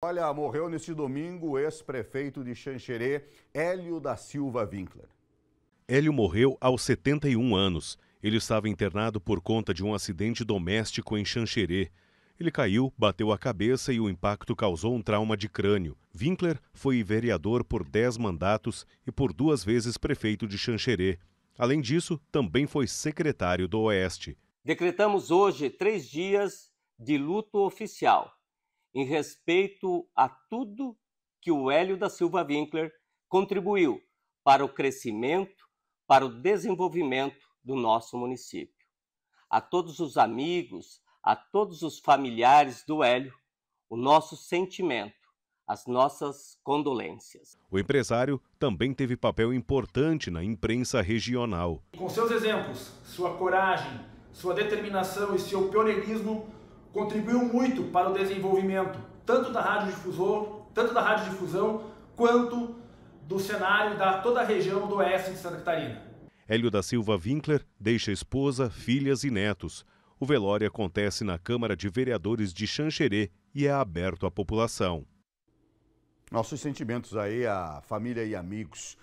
Olha, morreu neste domingo o ex-prefeito de Xanxerê, Hélio da Silva Winkler. Hélio morreu aos 71 anos. Ele estava internado por conta de um acidente doméstico em Xanxerê. Ele caiu, bateu a cabeça e o impacto causou um trauma de crânio. Winkler foi vereador por 10 mandatos e por duas vezes prefeito de Xanxerê. Além disso, também foi secretário do Oeste. Decretamos hoje três dias de luto oficial em respeito a tudo que o Hélio da Silva Winkler contribuiu para o crescimento, para o desenvolvimento do nosso município. A todos os amigos, a todos os familiares do Hélio, o nosso sentimento as nossas condolências. O empresário também teve papel importante na imprensa regional. Com seus exemplos, sua coragem, sua determinação e seu pioneirismo, contribuiu muito para o desenvolvimento tanto da radiodifusor, tanto da radiodifusão, quanto do cenário da toda a região do oeste de Santa Catarina. Hélio da Silva Winkler deixa esposa, filhas e netos. O velório acontece na Câmara de Vereadores de Xanxerê e é aberto à população. Nossos sentimentos aí à família e amigos